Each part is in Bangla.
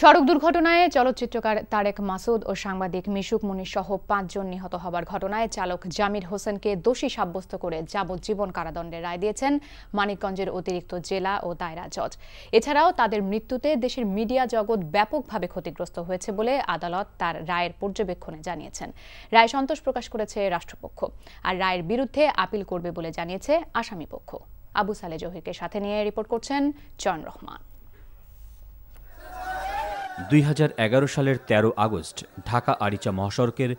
সড়ক দুর্ঘটনায় চলচ্চিত্রকার তারেক মাসুদ ও সাংবাদিক মিশুক মুনি সহ পাঁচজন নিহত হবার ঘটনায় চালক জামির হোসেনকে দোষী সাব্যস্ত করে যাবজ্জীবন কারাদণ্ডের রায় দিয়েছেন মানিকগঞ্জের অতিরিক্ত জেলা ও দায়রা জজ এছাড়াও তাদের মৃত্যুতে দেশের মিডিয়া জগৎ ব্যাপকভাবে ক্ষতিগ্রস্ত হয়েছে বলে আদালত তার রায়ের পর্যবেক্ষণে জানিয়েছেন রায় সন্তোষ প্রকাশ করেছে রাষ্ট্রপক্ষ আর রায়ের বিরুদ্ধে আপিল করবে বলে জানিয়েছে আসামিপক্ষ আবু সালে জহিরকে সাথে নিয়ে রিপোর্ট করছেন চয়ন রহমান দুই সালের ১৩ আগস্ট ঢাকা আরিচা মহাসড়কের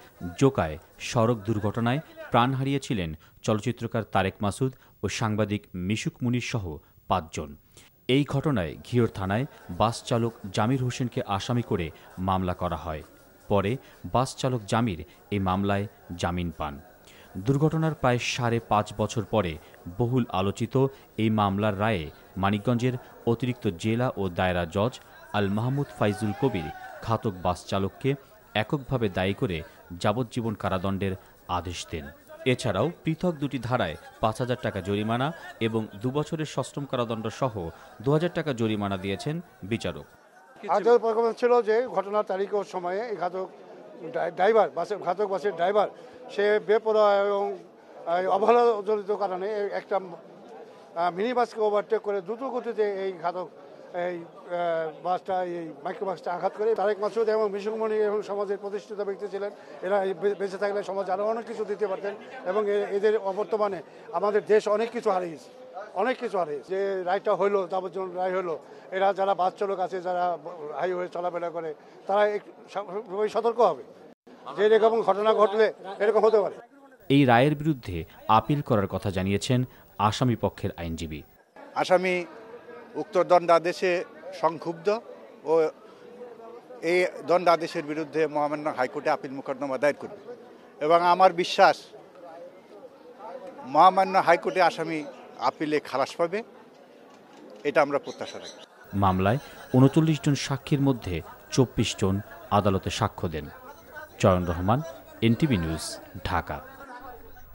জোকায় সড়ক দুর্ঘটনায় প্রাণ হারিয়েছিলেন চলচ্চিত্রকার তারেক মাসুদ ও সাংবাদিক মিশুক মুনির সহ পাঁচজন এই ঘটনায় ঘিওর থানায় বাস চালক জামির হোসেনকে আসামি করে মামলা করা হয় পরে বাস চালক জামির এই মামলায় জামিন পান দুর্ঘটনার প্রায় সাড়ে পাঁচ বছর পরে বহুল আলোচিত এই মামলার রায়ে মানিকগঞ্জের অতিরিক্ত জেলা ও দায়রা জজ আল মাহমুদ ফাইজুল কবির ঘাতক বাস চালককে এককভাবে দায়ী করে যাবজ্জীবন কারাদণ্ডের আদেশ দেন এছাড়াও পৃথক দুটি ধারায় পাঁচ হাজার টাকা জরিমানা এবং দুবছরের সষ্টম কারাদণ্ড সহ দু হাজার টাকা জরিমানা দিয়েছেন বিচারক ছিল যে ঘটনার তারিখ ও সময়ে এই ঘাতক ড্রাইভার বাসের ঘাতক বাসের ড্রাইভার সে বেপরোয়া এবং অবহেলাজনিত কারণে একটা মিনি বাসকে ওভারটেক করে দ্রুত গতিতে এই ঘাতক এই বাসটা এই মাইক্রোবাসটা আঘাত করে তারেক মাসুদ এবং বিশুকমণি এবং সমাজের প্রতিষ্ঠিত ব্যক্তি ছিলেন এরা বেঁচে থাকলে সমাজ আরও অনেক কিছু দিতে পারতেন এবং এদের অবর্তমানে আমাদের দেশ অনেক কিছু হারিয়েছে অনেক কিছু আছে যে রায়টা হইলো যাবজ্জীবন রায় হলো এরা যারা বাস চালক আছে যারা হাইওয়ে চলাফেরা করে তারা সবাই সতর্ক হবে যে এরকম ঘটনা ঘটলে এরকম হতে পারে এই রায়ের বিরুদ্ধে আপিল করার কথা জানিয়েছেন আসামি পক্ষের আইনজীবী আসামি উক্ত দণ্ডাদেশে সংক্ষুব্ধ ও এই দণ্ডাদেশের বিরুদ্ধে মহামান্য হাইকোর্টে আপিল মোকদ্দমা দায়ের করবে এবং আমার বিশ্বাস মহামান্য হাইকোর্টে আসামি আপিলে খালাস পাবে এটা আমরা প্রত্যাশা রাখি মামলায় উনচল্লিশ জন সাক্ষীর মধ্যে চব্বিশ জন আদালতে সাক্ষ্য দেন চয়ন রহমান এনটিভি নিউজ ঢাকা